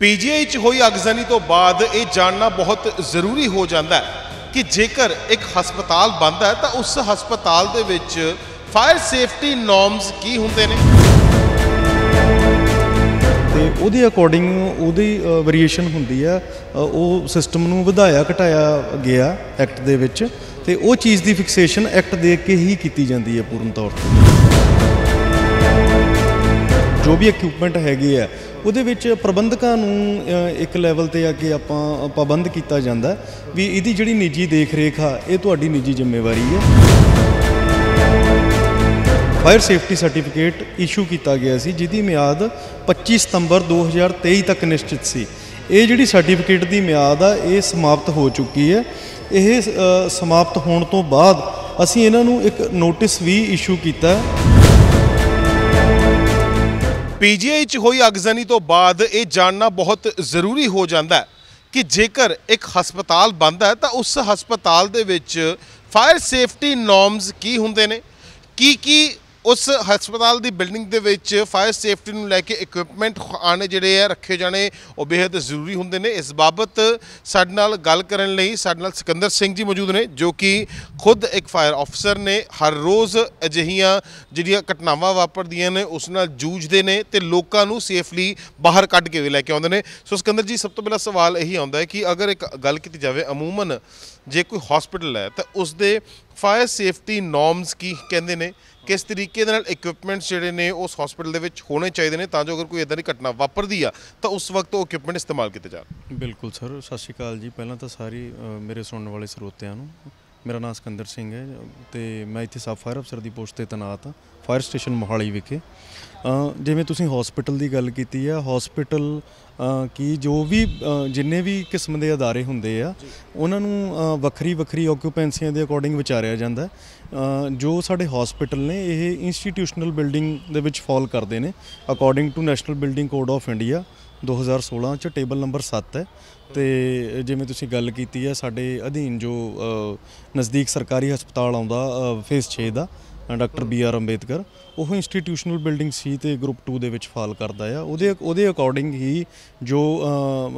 PGI 'ਚ ਹੋਈ ਅਗਜ਼ਨੀ ਤੋਂ ਬਾਅਦ ਇਹ ਜਾਣਨਾ ਬਹੁਤ ਜ਼ਰੂਰੀ ਹੋ ਜਾਂਦਾ ਹੈ ਕਿ ਜੇਕਰ ਇੱਕ ਹਸਪਤਾਲ ਬੰਦ ਹੈ ਤਾਂ ਉਸ ਹਸਪਤਾਲ ਦੇ ਵਿੱਚ ਫਾਇਰ ਸੇਫਟੀ ਨਾਰਮਸ ਕੀ ਹੁੰਦੇ ਨੇ ਤੇ ਉਹਦੇ ਅਕੋਰਡਿੰਗ ਉਹਦੀ ਵੇਰੀਏਸ਼ਨ ਹੁੰਦੀ ਆ ਉਹ ਸਿਸਟਮ ਨੂੰ ਵਧਾਇਆ ਘਟਾਇਆ ਗਿਆ ਐਕਟ ਦੇ ਵਿੱਚ ਤੇ ਉਹ ਚੀਜ਼ ਦੀ ਫਿਕਸੇਸ਼ਨ ਐਕਟ ਦੇ ਕੇ ਹੀ ਕੀਤੀ ਜਾਂਦੀ ਹੈ ਪੂਰਨ ਤੌਰ ਤੇ ਜੋ ਵੀ ਇਕਵਿਪਮੈਂਟ ਹੈਗੇ ਆ ਉਹਦੇ ਵਿੱਚ ਪ੍ਰਬੰਧਕਾਂ ਨੂੰ ਇੱਕ ਲੈਵਲ ਤੇ ਆ ਕੇ ਆਪਾਂ ਪਾਬੰਦ ਕੀਤਾ ਜਾਂਦਾ ਵੀ ਇਹਦੀ ਜਿਹੜੀ ਨਿੱਜੀ ਦੇਖ ਰੇਖ ਆ ਇਹ ਤੁਹਾਡੀ ਨਿੱਜੀ ਜ਼ਿੰਮੇਵਾਰੀ ਹੈ ਫਾਇਰ ਸੇਫਟੀ ਸਰਟੀਫਿਕੇਟ ਇਸ਼ੂ ਕੀਤਾ ਗਿਆ ਸੀ ਜਿਹਦੀ ਮਿਆਦ 25 ਸਤੰਬਰ 2023 ਤੱਕ ਨਿਸ਼ਚਿਤ ਸੀ ਇਹ ਜਿਹੜੀ ਸਰਟੀਫਿਕੇਟ ਦੀ ਮਿਆਦ ਆ ਇਹ ਸਮਾਪਤ ਹੋ ਚੁੱਕੀ ਹੈ ਇਹ ਸਮਾਪਤ ਹੋਣ ਤੋਂ ਬਾਅਦ ਅਸੀਂ ਇਹਨਾਂ ਨੂੰ ਇੱਕ ਨੋਟਿਸ ਵੀ ਇਸ਼ੂ ਕੀਤਾ ਹੈ ਪੀਜੀਆਈ 'ਚ ਹੋਈ ਅਗਜ਼ਨੀ ਤੋਂ ਬਾਅਦ ਇਹ ਜਾਣਨਾ ਬਹੁਤ ਜ਼ਰੂਰੀ ਹੋ ਜਾਂਦਾ ਕਿ ਜੇਕਰ ਇੱਕ ਹਸਪਤਾਲ ਬੰਦ ਹੈ ਤਾਂ ਉਸ ਹਸਪਤਾਲ ਦੇ ਵਿੱਚ ਫਾਇਰ ਸੇਫਟੀ ਨਾਰਮਸ ਕੀ ਹੁੰਦੇ ਨੇ ਕੀ ਕੀ ਉਸ ਹਸਪਤਾਲ ਦੀ ਬਿਲਡਿੰਗ ਦੇ ਵਿੱਚ ਫਾਇਰ ਸੇਫਟੀ ਨੂੰ ਲੈ ਕੇ ਇਕਵਿਪਮੈਂਟ ਆਣੇ ਜਿਹੜੇ ਆ ਰੱਖੇ ਜਾਣੇ ਉਹ ਬੇहद ਜ਼ਰੂਰੀ ਹੁੰਦੇ ਨੇ ਇਸ ਬਾਬਤ ਸਾਡੇ ਨਾਲ ਗੱਲ ਕਰਨ ਲਈ ਸਾਡੇ ਨਾਲ ਸਿਕੰਦਰ ਸਿੰਘ ਜੀ ਮੌਜੂਦ ਨੇ ਜੋ ਕਿ ਖੁਦ ਇੱਕ ਫਾਇਰ ਅਫਸਰ ਨੇ ਹਰ ਰੋਜ਼ ਅਜਿਹੀਆਂ ਜਿਹੜੀਆਂ ਘਟਨਾਵਾਂ ਵਾਪਰਦੀਆਂ ਨੇ ਉਸ ਨਾਲ ਜੂਝਦੇ ਨੇ ਤੇ ਲੋਕਾਂ ਨੂੰ ਸੇਫਲੀ ਬਾਹਰ ਕੱਢ ਕੇ ਵੀ ਲੈ ਕੇ ਆਉਂਦੇ ਨੇ ਸੋ ਸਿਕੰਦਰ ਜੀ ਸਭ ਤੋਂ ਪਹਿਲਾ ਸਵਾਲ ਇਹੀ ਆਉਂਦਾ ਹੈ ਕਿ ਅਗਰ ਇੱਕ ਗੱਲ ਕੀਤੀ ਜਾਵੇ ਅਮੂਮਨ ਜੇ ਕੋਈ ਹਸਪੀਟਲ ਹੈ ਤਾਂ ਉਸ ਦੇ ਫਾਇਰ ਸੇਫਟੀ ਨਾਰਮਸ ਕੀ ਕਹਿੰਦੇ ਨੇ ਕਿਸ ਤਰੀਕੇ ਦੇ ਨਾਲ ਇਕਵਿਪਮੈਂਟਸ ਜਿਹੜੇ ਨੇ ਉਸ ਹਸਪੀਟਲ ਦੇ ਵਿੱਚ ਹੋਣੇ ਚਾਹੀਦੇ ਨੇ ਤਾਂ ਜੋ ਅਗਰ ਕੋਈ ਇਦਾਂ ਦੀ ਘਟਨਾ ਵਾਪਰਦੀ ਆ ਤਾਂ ਉਸ ਵਕਤ ਉਹ ਇਕਵਿਪਮੈਂਟ ਇਸਤੇਮਾਲ ਕੀਤੇ ਜਾਣ ਬਿਲਕੁਲ ਸਰ ਸਤਿ ਸ਼੍ਰੀ ਅਕਾਲ ਜੀ ਪਹਿਲਾਂ ਤਾਂ ਸਾਰੀ ਮੇਰੇ ਸੁਣਨ ਵਾਲੇ ਸਰੋਤਿਆਂ ਨੂੰ ਮੇਰਾ ਨਾਮ ਸਕੰਦਰ ਸਿੰਘ ਹੈ ਤੇ ਮੈਂ ਇੱਥੇ ਸਬ ਫਾਇਰ ਅਫਸਰ ਦੀ ਪੋਸਟ ਤੇ ਤਨਾਤ ਹਾਂ ਫਾਇਰ ਸਟੇਸ਼ਨ ਮੋਹਾਲੀ ਵਿਖੇ ਜਿਵੇਂ ਤੁਸੀਂ ਹਸਪੀਟਲ ਦੀ ਗੱਲ ਕੀਤੀ ਆ ਹਸਪੀਟਲ ਕੀ ਜੋ ਵੀ ਜਿੰਨੇ ਵੀ ਕਿਸਮ ਦੇ ادارے ਹੁੰਦੇ ਆ ਉਹਨਾਂ ਨੂੰ ਵੱਖਰੀ ਵੱਖਰੀ ਓਕਿਊਪੈਂਸੀਆਂ ਦੇ ਅਕੋਰਡਿੰਗ ਵਿਚਾਰਿਆ ਜਾਂਦਾ ਜੋ ਸਾਡੇ ਹਸਪੀਟਲ ਨੇ ਇਹ ਇੰਸਟੀਟਿਊਸ਼ਨਲ ਬਿਲਡਿੰਗ ਦੇ ਵਿੱਚ ਫਾਲ ਕਰਦੇ ਨੇ according to national building code of India 2016 ਚ ਟੇਬਲ ਨੰਬਰ 7 ਹੈ ਤੇ ਜਿਵੇਂ ਤੁਸੀਂ ਗੱਲ ਕੀਤੀ ਹੈ ਸਾਡੇ ਅਧੀਨ ਜੋ ਨਜ਼ਦੀਕ ਸਰਕਾਰੀ ਹਸਪਤਾਲ ਆਉਂਦਾ ਫੇਸ 6 ਦਾ ਡਾਕਟਰ ਬੀ ਆਰ ਅੰਬੇਦਕਰ ਉਹ ਇੰਸਟੀਟਿਊਸ਼ਨਲ ਬਿਲਡਿੰਗ ਸੀ ਤੇ ਗਰੁੱਪ 2 ਦੇ ਵਿੱਚ ਫਾਲ ਕਰਦਾ ਆ ਉਹਦੇ ਉਹਦੇ ਅਕੋਰਡਿੰਗ ਹੀ ਜੋ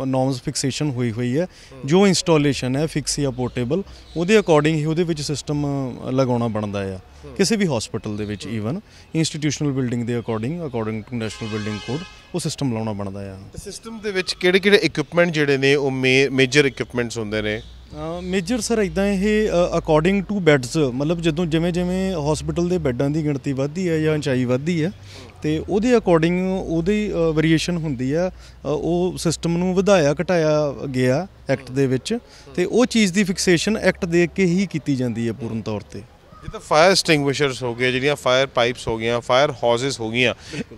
ਨੋਰਮਸ ਫਿਕਸੇਸ਼ਨ ਹੋਈ ਹੋਈ ਹੈ ਜੋ ਇੰਸਟਾਲੇਸ਼ਨ ਹੈ ਫਿਕਸ ਜਾਂ ਪੋਰਟੇਬਲ ਉਹਦੇ ਅਕੋਰਡਿੰਗ ਹੀ ਉਹਦੇ ਵਿੱਚ ਸਿਸਟਮ ਲਗਾਉਣਾ ਬਣਦਾ ਆ ਕਿਸੇ ਵੀ ਹਸਪੀਟਲ ਦੇ ਵਿੱਚ ਈਵਨ ਇੰਸਟੀਟਿਊਸ਼ਨਲ ਬਿਲਡਿੰਗ ਦੇ according according to national building code ਉਹ ਸਿਸਟਮ ਲਾਉਣਾ ਬਣਦਾ ਆ ਸਿਸਟਮ ਦੇ ਵਿੱਚ ਕਿਹੜੇ ਕਿਹੜੇ ਇਕਵਿਪਮੈਂਟ ਜਿਹੜੇ ਨੇ ਉਹ ਮੇਜਰ ਇਕਵਿਪਮੈਂਟਸ ਹੁੰਦੇ ਨੇ ਮੇਜਰ ਸਰ ਇਦਾਂ ਇਹ ਅਕੋਰਡਿੰਗ ਟੂ ਬੈਡਸ ਮਤਲਬ ਜਦੋਂ ਜਿਵੇਂ ਜਿਵੇਂ ਹਸਪੀਟਲ ਦੇ ਬੈੱਡਾਂ ਦੀ ਗਿਣਤੀ ਵੱਧਦੀ ਹੈ ਜਾਂ ਉਚਾਈ ਵੱਧਦੀ ਹੈ ਤੇ ਉਹਦੇ ਅਕੋਰਡਿੰਗ ਉਹਦੀ ਵੇਰੀਏਸ਼ਨ ਹੁੰਦੀ ਆ ਉਹ ਸਿਸਟਮ ਨੂੰ ਵਧਾਇਆ ਘਟਾਇਆ ਗਿਆ ਐਕਟ ਦੇ ਵਿੱਚ ਤੇ ਉਹ ਚੀਜ਼ ਦੀ ਫਿਕਸੇਸ਼ਨ ਐਕਟ ਦੇ ਕੇ ਹੀ ਕੀਤੀ ਜਾਂਦੀ ਹੈ ਪੂਰਨ ਤੌਰ ਤੇ ਜਿੱਦਾਂ ਫਾਇਰ ਸਟਿੰਗੁਇਸ਼ਰਸ ਹੋ ਗਏ ਜਿਹੜੀਆਂ ਫਾਇਰ ਪਾਈਪਸ ਹੋ ਗਈਆਂ ਫਾਇਰ ਹੌਜ਼ਸ ਹੋ ਗਈਆਂ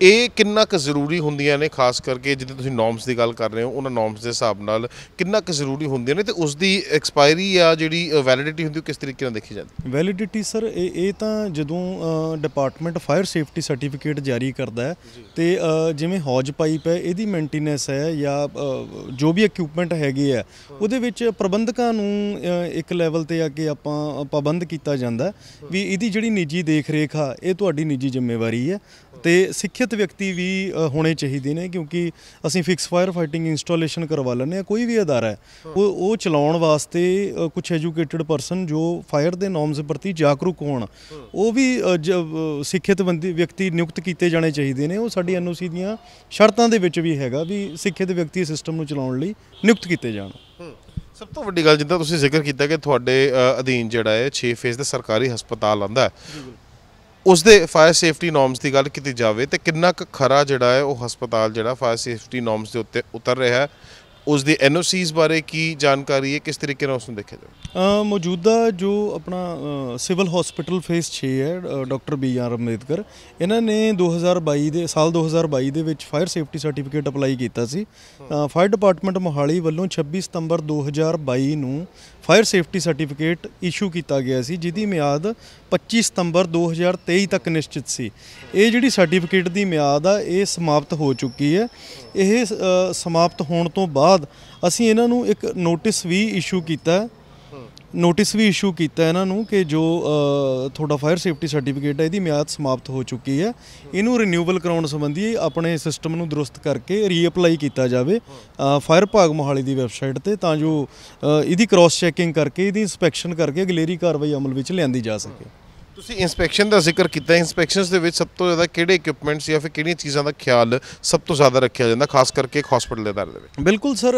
ਇਹ ਕਿੰਨਾ ਕੁ ਜ਼ਰੂਰੀ ਹੁੰਦੀਆਂ ਨੇ ਖਾਸ ਕਰਕੇ ਜਿੱਦਾਂ ਤੁਸੀਂ ਨੋਰਮਸ ਦੀ ਗੱਲ ਕਰ ਰਹੇ ਹੋ ਉਹਨਾਂ ਨੋਰਮਸ ਦੇ ਹਿਸਾਬ ਨਾਲ ਕਿੰਨਾ ਕੁ ਜ਼ਰੂਰੀ ਹੁੰਦੀਆਂ ਨੇ ਤੇ ਉਸ ਦੀ ਐਕਸਪਾਇਰੀ ਆ ਜਿਹੜੀ ਵੈਲਿਡਿਟੀ ਹੁੰਦੀ ਉਹ ਕਿਸ ਤਰੀਕੇ ਨਾਲ ਦੇਖੀ ਜਾਂਦੀ ਵੈਲਿਡਿਟੀ ਸਰ ਇਹ ਇਹ ਤਾਂ ਜਦੋਂ ਡਿਪਾਰਟਮੈਂਟ ਫਾਇਰ ਸੇਫਟੀ ਸਰਟੀਫਿਕੇਟ ਜਾਰੀ ਕਰਦਾ ਹੈ ਤੇ ਜਿਵੇਂ ਹੌਜ ਪਾਈਪ ਹੈ ਇਹਦੀ ਮੇਨਟੇਨੈਂਸ ਹੈ ਜਾਂ ਜੋ ਵੀ ਇਕਵਿਪਮੈਂਟ ਹੈਗੇ ਆ ਉਹਦੇ ਵਿੱਚ ਪ੍ਰਬੰਧਕਾਂ ਨੂੰ ਇੱਕ ਲੈਵਲ ਤੇ ਆ ਕੇ ਆਪਾਂ ਪਾਬੰਦ ਕੀਤਾ ਜਾਂਦਾ ਹੈ ਵੀ ਇਹਦੀ ਜਿਹੜੀ ਨਿੱਜੀ ਦੇਖ ਰੇਖ ਆ ਇਹ ਤੁਹਾਡੀ ਨਿੱਜੀ ਜ਼ਿੰਮੇਵਾਰੀ ਹੈ ਤੇ ਸਿੱਖਿਅਤ ਵਿਅਕਤੀ ਵੀ ਹੋਣੇ ਚਾਹੀਦੇ ਨੇ ਕਿਉਂਕਿ ਅਸੀਂ ਫਿਕਸ ਫਾਇਰ ਫਾਈਟਿੰਗ ਇੰਸਟਾਲੇਸ਼ਨ ਕਰਵਾ ਲੈਂਦੇ ਆ ਕੋਈ ਵੀ ਅਦਾਰਾ ਹੈ ਉਹ ਉਹ ਚਲਾਉਣ ਵਾਸਤੇ ਕੁਝ ਐਜੂਕੇਟਿਡ ਪਰਸਨ ਜੋ ਫਾਇਰ ਦੇ ਨਾਰਮਸ ਪ੍ਰਤੀ ਜਾਗਰੂਕ ਹੋਣ ਉਹ ਵੀ ਸਿੱਖਿਅਤ ਵਿਅਕਤੀ ਨਿਯੁਕਤ ਕੀਤੇ ਜਾਣੇ ਚਾਹੀਦੇ ਨੇ ਉਹ ਸਾਡੀ ਐਨਓਸੀ ਦੀਆਂ ਸ਼ਰਤਾਂ ਦੇ ਵਿੱਚ ਵੀ ਹੈਗਾ ਵੀ ਸਿੱਖਿਅਤ ਵਿਅਕਤੀ ਸਿਸਟਮ ਨੂੰ ਚਲਾਉਣ ਲਈ ਨਿਯੁਕਤ ਕੀਤੇ ਜਾਣ ਸਭ ਤੋਂ ਵੱਡੀ ਗੱਲ ਜਿੱਦਾਂ ਤੁਸੀਂ ਜ਼ਿਕਰ ਕੀਤਾ ਕਿ ਤੁਹਾਡੇ ਅਧੀਨ ਜਿਹੜਾ ਹੈ 6 ਫੇਸ ਦਾ ਸਰਕਾਰੀ ਹਸਪਤਾਲ ਆਂਦਾ ਹੈ ਉਸ ਦੇ ਫਾਇਰ ਸੇਫਟੀ ਨਾਰਮਸ ਦੀ ਗੱਲ ਕੀਤੀ ਜਾਵੇ ਤੇ ਕਿੰਨਾ ਕੁ ਖਰਾ ਜਿਹੜਾ ਹੈ ਉਹ ਹਸਪਤਾਲ ਜਿਹੜਾ ਫਾਇਰ ਸੇਫਟੀ ਨਾਰਮਸ ਦੇ ਉੱਤੇ ਉਤਰ ਰਿਹਾ ਹੈ ਉਸ ਦੇ ਐਨਓਸੀਜ਼ ਬਾਰੇ ਕੀ ਜਾਣਕਾਰੀ ਹੈ ਕਿਸ ਤਰੀਕੇ ਨਾਲ ਉਸ ਨੂੰ ਦੇਖਿਆ ਜਾਵੇ ਮੌਜੂਦਾ ਜੋ ਆਪਣਾ ਸਿਵਲ ਹਸਪੀਟਲ ਫੇਸ 6 ਹੈ ਡਾਕਟਰ ਬੀ ਆਰ ਅੰਬੇਦਕਰ ਇਹਨਾਂ ਨੇ 2022 ਦੇ ਸਾਲ 2022 ਦੇ ਵਿੱਚ ਫਾਇਰ ਸੇਫਟੀ ਸਰਟੀਫਿਕੇਟ ਅਪਲਾਈ ਕੀਤਾ ਸੀ ਫਾਇਰ ਡਿਪਾਰਟਮੈਂਟ ਮੋਹਾਲੀ ਵੱਲੋਂ 26 ਸਤੰਬਰ 2022 ਨੂੰ ਫਾਇਰ ਸੇਫਟੀ ਸਰਟੀਫਿਕੇਟ ਇਸ਼ੂ ਕੀਤਾ ਗਿਆ ਸੀ ਜਿਹਦੀ ਮਿਆਦ 25 ਸਤੰਬਰ 2023 ਤੱਕ ਨਿਸ਼ਚਿਤ ਸੀ ਇਹ ਜਿਹੜੀ ਸਰਟੀਫਿਕੇਟ ਦੀ ਮਿਆਦ ਆ ਇਹ ਸਮਾਪਤ ਹੋ ਚੁੱਕੀ ਹੈ ਇਹ ਸਮਾਪਤ ਹੋਣ ਤੋਂ ਬਾਅਦ ਅਸੀਂ ਇਹਨਾਂ ਨੂੰ ਇੱਕ ਨੋਟਿਸ ਵੀ ਇਸ਼ੂ ਕੀਤਾ ਨੋਟਿਸ ਵੀ ਇਸ਼ੂ ਕੀਤਾ ਇਹਨਾਂ ਨੂੰ ਕਿ ਜੋ ਤੁਹਾਡਾ ਫਾਇਰ ਸੇਫਟੀ ਸਰਟੀਫਿਕੇਟ ਹੈ ਇਹਦੀ ਮਿਆਦ ਸਮਾਪਤ ਹੋ ਚੁੱਕੀ ਹੈ ਇਹਨੂੰ ਰੀਨਿਊਵਲ ਕਰਾਉਣ ਸੰਬੰਧੀ ਆਪਣੇ ਸਿਸਟਮ ਨੂੰ ਦਰੁਸਤ ਕਰਕੇ ਰੀਅਪਲਾਈ ਕੀਤਾ ਜਾਵੇ ਫਾਇਰ ਭਾਗ ਮੋਹਾਲੀ ਦੀ ਵੈਬਸਾਈਟ ਤੇ ਤਾਂ ਜੋ ਇਹਦੀ ਕ੍ਰਾਸ ਚੈਕਿੰਗ ਕਰਕੇ ਇਹਦੀ ਇਨਸਪੈਕਸ਼ਨ ਕਰਕੇ ਗਲੇਰੀ ਕਾਰਵਾਈ ਅਮਲ ਵਿੱਚ ਲਿਆਂਦੀ ਜਾ ਸਕੇ ਤੁਸੀਂ ਇਨਸਪੈਕਸ਼ਨ ਦਾ ਜ਼ਿਕਰ ਕੀਤਾ ਇਨਸਪੈਕਸ਼ਨਸ ਦੇ ਵਿੱਚ ਸਭ ਤੋਂ ਜ਼ਿਆਦਾ ਕਿਹੜੇ ਇਕਵਿਪਮੈਂਟਸ ਜਾਂ ਫਿਰ ਕਿਹੜੀਆਂ ਚੀਜ਼ਾਂ ਦਾ ਖਿਆਲ ਸਭ ਤੋਂ ਜ਼ਿਆਦਾ ਰੱਖਿਆ ਜਾਂਦਾ ਖਾਸ ਕਰਕੇ ਹਸਪੀਟਲ ਦੇ ਦਰ ਦੇ ਵਿੱਚ ਬਿਲਕੁਲ ਸਰ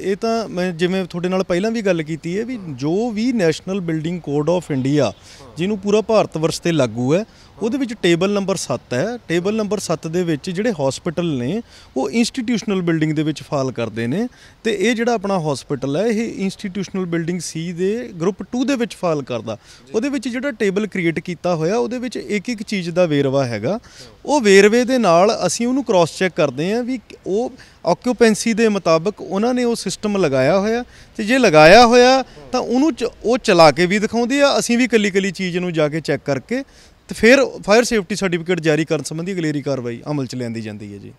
ਇਹ ਤਾਂ ਮੈਂ ਜਿਵੇਂ ਤੁਹਾਡੇ ਨਾਲ ਪਹਿਲਾਂ ਵੀ ਗੱਲ ਕੀਤੀ ਹੈ ਵੀ ਜੋ ਵੀ national building code of India ਜਿਹਨੂੰ ਪੂਰਾ ਭਾਰਤ ਵਰਸ਼ ਤੇ ਲਾਗੂ ਹੈ ਉਹਦੇ ਵਿੱਚ ਟੇਬਲ ਨੰਬਰ 7 ਹੈ ਟੇਬਲ ਨੰਬਰ 7 ਦੇ ਵਿੱਚ ਜਿਹੜੇ ਹਸਪੀਟਲ ਨੇ ਉਹ ਇੰਸਟੀਟਿਊਸ਼ਨਲ ਬਿਲਡਿੰਗ ਦੇ ਵਿੱਚ ਫਾਲ ਕਰਦੇ ਨੇ ਤੇ ਇਹ ਜਿਹੜਾ ਆਪਣਾ ਹਸਪੀਟਲ ਹੈ ਇਹ ਇੰਸਟੀਟਿਊਸ਼ਨਲ ਬਿਲਡਿੰਗ ਸੀ ਦੇ ਗਰੁੱਪ 2 ਦੇ ਵਿੱਚ ਫਾਲ ਕਰਦਾ ਉਹਦੇ ਵਿੱਚ ਜਿਹੜਾ ਟੇਬਲ ਕ੍ਰੀਏਟ ਕੀਤਾ ਹੋਇਆ ਉਹਦੇ ਵਿੱਚ ਇੱਕ ਇੱਕ ਚੀਜ਼ ਦਾ ਵੇਰਵਾ ਹੈਗਾ ਉਹ ਵੇਰਵੇ ਦੇ ਨਾਲ ਅਸੀਂ ਉਹਨੂੰ ਕ੍ਰਾਸ ਚੈੱਕ ਕਰਦੇ ਹਾਂ ਵੀ ਉਹ ਆਕਿਊਪੈਂਸੀ ਦੇ ਮੁਤਾਬਕ ਉਹਨਾਂ ਨੇ ਉਹ ਸਿਸਟਮ ਲਗਾਇਆ ਹੋਇਆ ਤੇ ਜੇ ਲਗਾਇਆ ਹੋਇਆ ਤਾਂ ਉਹਨੂੰ ਉਹ ਚਲਾ ਕੇ ਵੀ ਦਿਖਾਉਂਦੇ ਆ ਅਸੀਂ ਵੀ ਕੱਲੀ ਕੱਲੀ ਚੀਜ਼ ਨੂੰ ਜਾ ਕੇ ਚੈੱਕ ਕਰਕੇ ਤੇ ਫਿਰ ਫਾਇਰ ਸੇਫਟੀ ਸਰਟੀਫਿਕੇਟ ਜਾਰੀ ਕਰਨ ਸੰਬੰਧੀ ਅਗਲੇਰੀ ਕਾਰਵਾਈ ਅਮਲ 'ਚ ਲਿਆਂਦੀ ਜਾਂਦੀ ਹੈ ਜੀ